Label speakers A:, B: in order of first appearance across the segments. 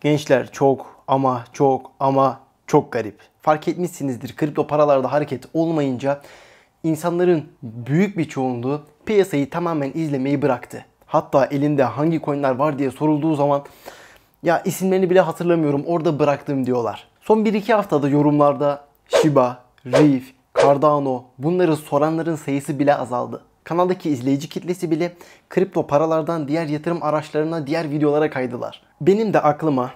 A: Gençler çok ama çok ama çok garip. Fark etmişsinizdir kripto paralarda hareket olmayınca insanların büyük bir çoğunluğu piyasayı tamamen izlemeyi bıraktı. Hatta elinde hangi coinler var diye sorulduğu zaman ya isimlerini bile hatırlamıyorum orada bıraktım diyorlar. Son 1-2 haftada yorumlarda Shiba, Reef, Cardano bunları soranların sayısı bile azaldı. Kanaldaki izleyici kitlesi bile kripto paralardan diğer yatırım araçlarına, diğer videolara kaydılar. Benim de aklıma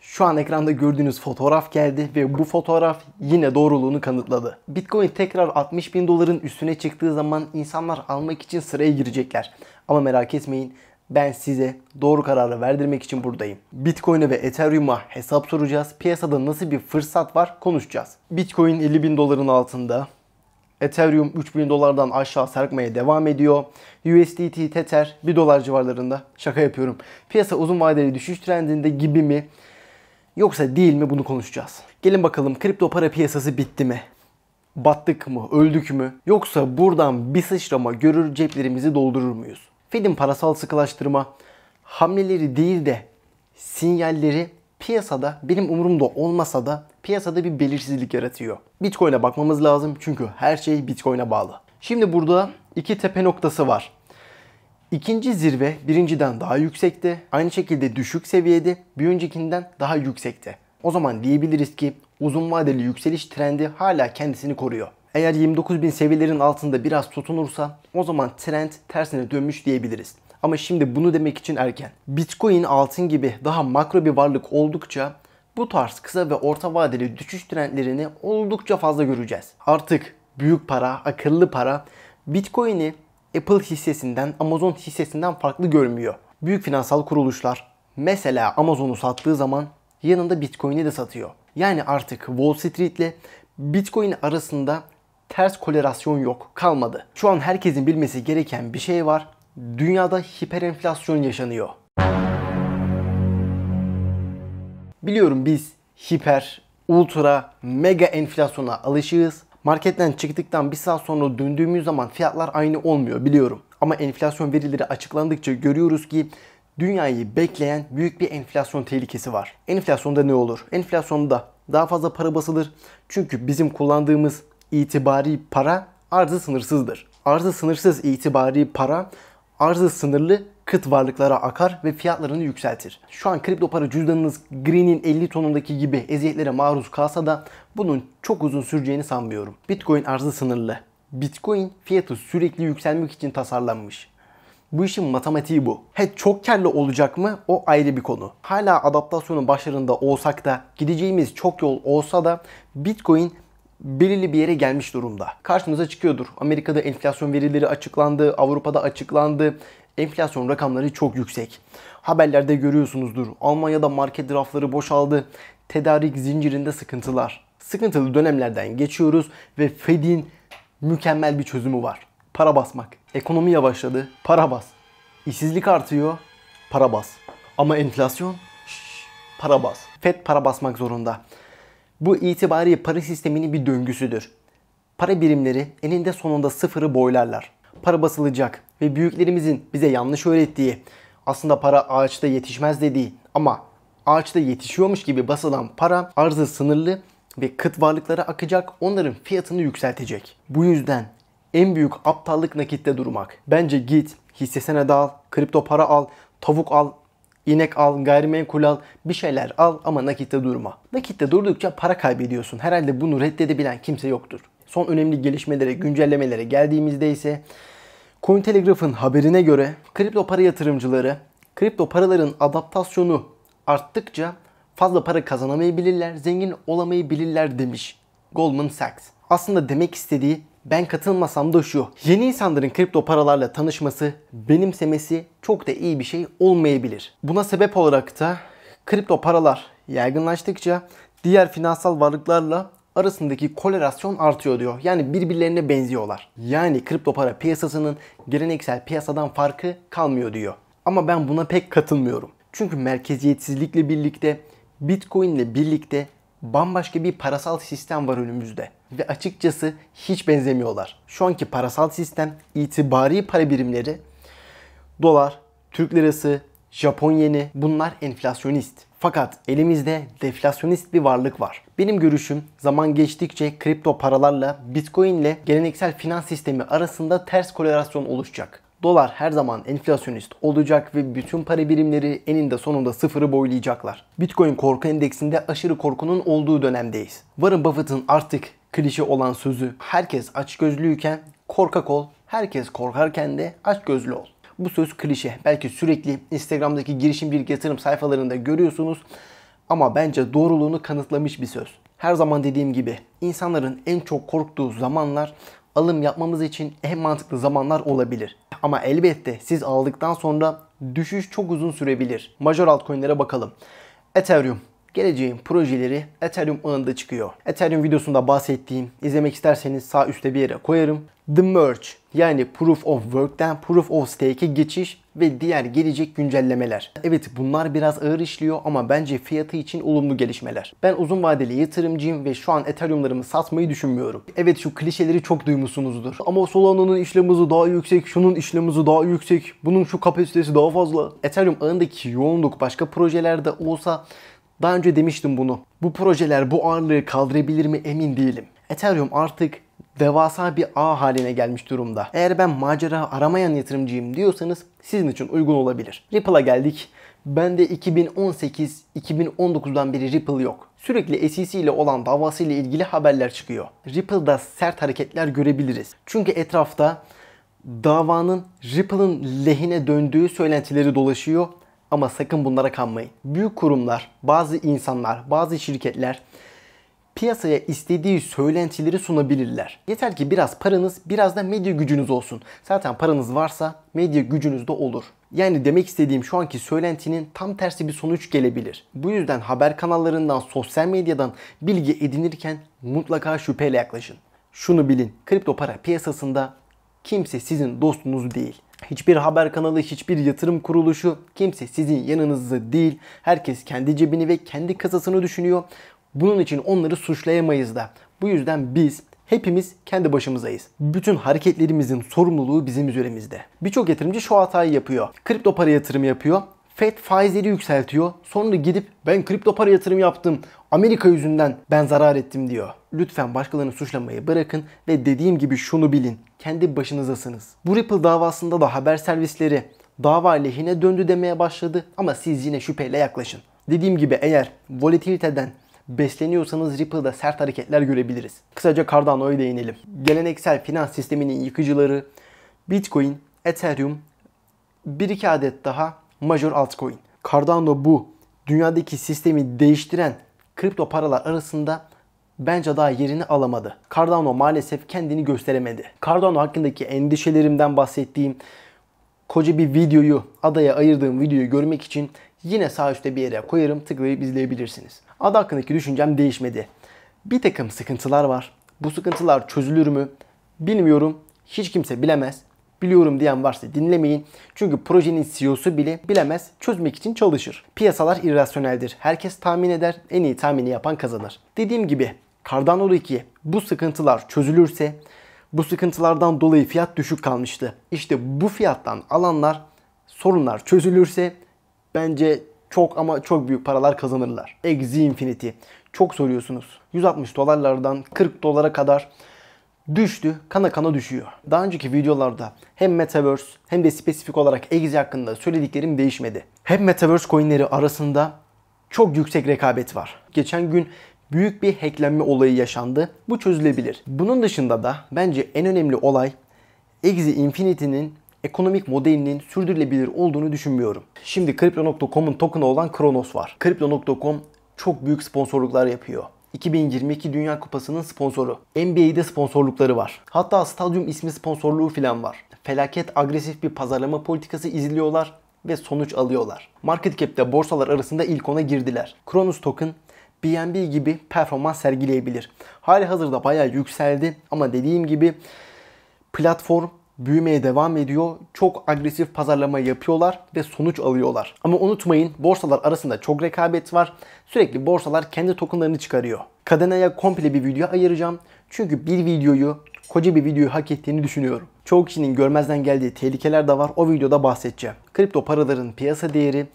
A: şu an ekranda gördüğünüz fotoğraf geldi ve bu fotoğraf yine doğruluğunu kanıtladı. Bitcoin tekrar 60 bin doların üstüne çıktığı zaman insanlar almak için sıraya girecekler. Ama merak etmeyin ben size doğru kararı verdirmek için buradayım. Bitcoin'e ve Ethereum'a hesap soracağız. Piyasada nasıl bir fırsat var konuşacağız. Bitcoin 50 bin doların altında. Ethereum 3000 dolardan aşağı sarkmaya devam ediyor. USDT Tether 1 dolar civarlarında. Şaka yapıyorum. Piyasa uzun vadeli düşüş trendinde gibi mi? Yoksa değil mi bunu konuşacağız. Gelin bakalım kripto para piyasası bitti mi? Battık mı? Öldük mü? Yoksa buradan bir sıçrama görür ceplerimizi doldurur muyuz? Fed'in parasal sıkılaştırma hamleleri değil de sinyalleri piyasada benim umurumda olmasa da piyasada bir belirsizlik yaratıyor. Bitcoin'e bakmamız lazım çünkü her şey Bitcoin'e bağlı. Şimdi burada iki tepe noktası var. İkinci zirve birinciden daha yüksekte, aynı şekilde düşük seviyede, bir öncekinden daha yüksekte. O zaman diyebiliriz ki uzun vadeli yükseliş trendi hala kendisini koruyor. Eğer 29.000 seviyelerin altında biraz tutunursa o zaman trend tersine dönmüş diyebiliriz. Ama şimdi bunu demek için erken. Bitcoin altın gibi daha makro bir varlık oldukça bu tarz kısa ve orta vadeli düşüş trendlerini oldukça fazla göreceğiz. Artık büyük para, akıllı para Bitcoin'i Apple hissesinden, Amazon hissesinden farklı görmüyor. Büyük finansal kuruluşlar mesela Amazon'u sattığı zaman yanında Bitcoin'i de satıyor. Yani artık Wall Street ile Bitcoin arasında ters kolerasyon yok, kalmadı. Şu an herkesin bilmesi gereken bir şey var. Dünyada hiperenflasyon yaşanıyor. Biliyorum biz hiper, ultra, mega enflasyona alışığız. Marketten çıktıktan bir saat sonra döndüğümüz zaman fiyatlar aynı olmuyor biliyorum. Ama enflasyon verileri açıklandıkça görüyoruz ki dünyayı bekleyen büyük bir enflasyon tehlikesi var. Enflasyonda ne olur? Enflasyonda daha fazla para basılır. Çünkü bizim kullandığımız itibari para arzı sınırsızdır. Arzı sınırsız itibari para arzı sınırlı kıt varlıklara akar ve fiyatlarını yükseltir. Şu an kripto para cüzdanınız Green'in 50 tonundaki gibi eziyetlere maruz kalsa da bunun çok uzun süreceğini sanmıyorum. Bitcoin arzı sınırlı. Bitcoin fiyatı sürekli yükselmek için tasarlanmış. Bu işin matematiği bu. He çok karlı olacak mı o ayrı bir konu. Hala adaptasyonun başarında olsak da gideceğimiz çok yol olsa da Bitcoin belirli bir yere gelmiş durumda. Karşımıza çıkıyordur. Amerika'da enflasyon verileri açıklandı, Avrupa'da açıklandı. Enflasyon rakamları çok yüksek. Haberlerde görüyorsunuzdur. Almanya'da market rafları boşaldı. Tedarik zincirinde sıkıntılar. Sıkıntılı dönemlerden geçiyoruz ve Fed'in mükemmel bir çözümü var. Para basmak. Ekonomi yavaşladı. Para bas. İşsizlik artıyor. Para bas. Ama enflasyon? Şş, para bas. Fed para basmak zorunda. Bu itibari para sisteminin bir döngüsüdür. Para birimleri eninde sonunda sıfırı boylarlar. Para basılacak ve büyüklerimizin bize yanlış öğrettiği, aslında para ağaçta yetişmez dediği ama ağaçta yetişiyormuş gibi basılan para arzı sınırlı ve kıt varlıklara akacak onların fiyatını yükseltecek. Bu yüzden en büyük aptallık nakitte durmak. Bence git hissesine dal, kripto para al, tavuk al, inek al, gayrimenkul al, bir şeyler al ama nakitte durma. Nakitte durdukça para kaybediyorsun. Herhalde bunu reddedebilen kimse yoktur. Son önemli gelişmelere, güncellemelere geldiğimizde ise Cointelegraph'ın haberine göre kripto para yatırımcıları kripto paraların adaptasyonu arttıkça fazla para kazanamayabilirler, zengin olamayabilirler demiş Goldman Sachs. Aslında demek istediği ben katılmasam da şu. Yeni insanların kripto paralarla tanışması, benimsemesi çok da iyi bir şey olmayabilir. Buna sebep olarak da kripto paralar yaygınlaştıkça diğer finansal varlıklarla arasındaki korelasyon artıyor diyor. Yani birbirlerine benziyorlar. Yani kripto para piyasasının geleneksel piyasadan farkı kalmıyor diyor. Ama ben buna pek katılmıyorum. Çünkü merkeziyetsizlikle birlikte Bitcoin ile birlikte bambaşka bir parasal sistem var önümüzde ve açıkçası hiç benzemiyorlar. Şu anki parasal sistem itibari para birimleri dolar, Türk lirası, Japon yeni bunlar enflasyonist. Fakat elimizde deflasyonist bir varlık var. Benim görüşüm zaman geçtikçe kripto paralarla Bitcoin ile geleneksel finans sistemi arasında ters korelasyon oluşacak dolar her zaman enflasyonist olacak ve bütün para birimleri eninde sonunda sıfırı boylayacaklar. Bitcoin korku endeksinde aşırı korkunun olduğu dönemdeyiz. Warren Buffett'ın artık klişe olan sözü herkes aç gözlüyken korkak ol, herkes korkarken de aç gözlü ol. Bu söz klişe. Belki sürekli Instagram'daki girişimcilik yatırım sayfalarında görüyorsunuz ama bence doğruluğunu kanıtlamış bir söz. Her zaman dediğim gibi insanların en çok korktuğu zamanlar alım yapmamız için en mantıklı zamanlar olabilir. Ama elbette siz aldıktan sonra düşüş çok uzun sürebilir. Major altcoin'lere bakalım. Ethereum geleceğin projeleri Ethereum ağında çıkıyor. Ethereum videosunda bahsettiğim, izlemek isterseniz sağ üstte bir yere koyarım. The Merge yani Proof of Work'ten Proof of Stake'e geçiş ve diğer gelecek güncellemeler. Evet bunlar biraz ağır işliyor ama bence fiyatı için olumlu gelişmeler. Ben uzun vadeli yatırımcıyım ve şu an Ethereum'larımı satmayı düşünmüyorum. Evet şu klişeleri çok duymuşsunuzdur. Ama Solana'nın işlem daha yüksek, şunun işlem daha yüksek, bunun şu kapasitesi daha fazla. Ethereum ağındaki yoğunluk başka projelerde olsa daha önce demiştim bunu. Bu projeler bu ağırlığı kaldırabilir mi emin değilim. Ethereum artık devasa bir ağ haline gelmiş durumda. Eğer ben macera aramayan yatırımcıyım diyorsanız sizin için uygun olabilir. Ripple'a geldik. Ben de 2018-2019'dan beri Ripple yok. Sürekli SEC ile olan davası ile ilgili haberler çıkıyor. Ripple'da sert hareketler görebiliriz. Çünkü etrafta davanın Ripple'ın lehine döndüğü söylentileri dolaşıyor ama sakın bunlara kanmayın. Büyük kurumlar, bazı insanlar, bazı şirketler piyasaya istediği söylentileri sunabilirler. Yeter ki biraz paranız, biraz da medya gücünüz olsun. Zaten paranız varsa medya gücünüz de olur. Yani demek istediğim şu anki söylentinin tam tersi bir sonuç gelebilir. Bu yüzden haber kanallarından, sosyal medyadan bilgi edinirken mutlaka şüpheyle yaklaşın. Şunu bilin, kripto para piyasasında kimse sizin dostunuz değil. Hiçbir haber kanalı, hiçbir yatırım kuruluşu kimse sizin yanınızda değil. Herkes kendi cebini ve kendi kasasını düşünüyor. Bunun için onları suçlayamayız da. Bu yüzden biz Hepimiz kendi başımızayız. Bütün hareketlerimizin sorumluluğu bizim üzerimizde. Birçok yatırımcı şu hatayı yapıyor. Kripto para yatırımı yapıyor. FED faizleri yükseltiyor. Sonra gidip ben kripto para yatırım yaptım. Amerika yüzünden ben zarar ettim diyor. Lütfen başkalarını suçlamayı bırakın ve dediğim gibi şunu bilin. Kendi başınızasınız. Bu Ripple davasında da haber servisleri dava lehine döndü demeye başladı ama siz yine şüpheyle yaklaşın. Dediğim gibi eğer volatiliteden besleniyorsanız Ripple'da sert hareketler görebiliriz. Kısaca Cardano'ya değinelim. Geleneksel finans sisteminin yıkıcıları Bitcoin, Ethereum, bir iki adet daha major altcoin. Cardano bu dünyadaki sistemi değiştiren kripto paralar arasında bence daha yerini alamadı. Cardano maalesef kendini gösteremedi. Cardano hakkındaki endişelerimden bahsettiğim koca bir videoyu adaya ayırdığım videoyu görmek için yine sağ üstte bir yere koyarım tıklayıp izleyebilirsiniz. Ada hakkındaki düşüncem değişmedi. Bir takım sıkıntılar var. Bu sıkıntılar çözülür mü? Bilmiyorum. Hiç kimse bilemez. Biliyorum diyen varsa dinlemeyin. Çünkü projenin CEO'su bile bilemez, çözmek için çalışır. Piyasalar irrasyoneldir. Herkes tahmin eder, en iyi tahmini yapan kazanır. Dediğim gibi Cardano'da 2 bu sıkıntılar çözülürse bu sıkıntılardan dolayı fiyat düşük kalmıştı. İşte bu fiyattan alanlar sorunlar çözülürse bence çok ama çok büyük paralar kazanırlar. Exi Infinity. Çok soruyorsunuz. 160 dolarlardan 40 dolara kadar düştü. Kana kana düşüyor. Daha önceki videolarda hem Metaverse hem de spesifik olarak Exi hakkında söylediklerim değişmedi. Hem Metaverse coinleri arasında çok yüksek rekabet var. Geçen gün büyük bir hacklenme olayı yaşandı. Bu çözülebilir. Bunun dışında da bence en önemli olay Exi Infinity'nin ekonomik modelinin sürdürülebilir olduğunu düşünmüyorum. Şimdi Crypto.com'un tokenı olan Kronos var. Crypto.com çok büyük sponsorluklar yapıyor. 2022 Dünya Kupası'nın sponsoru. NBA'de sponsorlukları var. Hatta stadyum ismi sponsorluğu falan var. Felaket agresif bir pazarlama politikası izliyorlar ve sonuç alıyorlar. Market Cap'te borsalar arasında ilk ona girdiler. Kronos Token BNB gibi performans sergileyebilir. Hali hazırda bayağı yükseldi ama dediğim gibi platform büyümeye devam ediyor. Çok agresif pazarlama yapıyorlar ve sonuç alıyorlar. Ama unutmayın borsalar arasında çok rekabet var. Sürekli borsalar kendi tokenlarını çıkarıyor. Kadena'ya komple bir video ayıracağım. Çünkü bir videoyu koca bir videoyu hak ettiğini düşünüyorum. Çoğu kişinin görmezden geldiği tehlikeler de var. O videoda bahsedeceğim. Kripto paraların piyasa değeri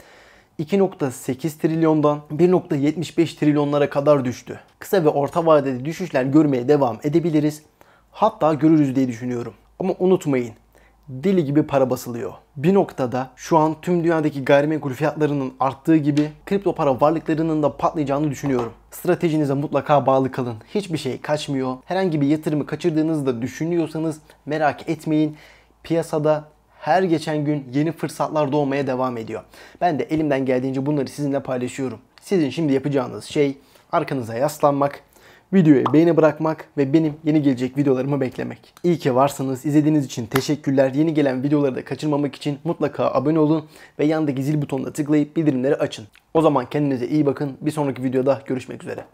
A: 2.8 trilyondan 1.75 trilyonlara kadar düştü. Kısa ve orta vadede düşüşler görmeye devam edebiliriz. Hatta görürüz diye düşünüyorum. Ama unutmayın deli gibi para basılıyor. Bir noktada şu an tüm dünyadaki gayrimenkul fiyatlarının arttığı gibi kripto para varlıklarının da patlayacağını düşünüyorum. Stratejinize mutlaka bağlı kalın. Hiçbir şey kaçmıyor. Herhangi bir yatırımı kaçırdığınızı da düşünüyorsanız merak etmeyin. Piyasada her geçen gün yeni fırsatlar doğmaya devam ediyor. Ben de elimden geldiğince bunları sizinle paylaşıyorum. Sizin şimdi yapacağınız şey arkanıza yaslanmak, videoya beğeni bırakmak ve benim yeni gelecek videolarımı beklemek. İyi ki varsınız. İzlediğiniz için teşekkürler. Yeni gelen videoları da kaçırmamak için mutlaka abone olun ve yandaki zil butonuna tıklayıp bildirimleri açın. O zaman kendinize iyi bakın. Bir sonraki videoda görüşmek üzere.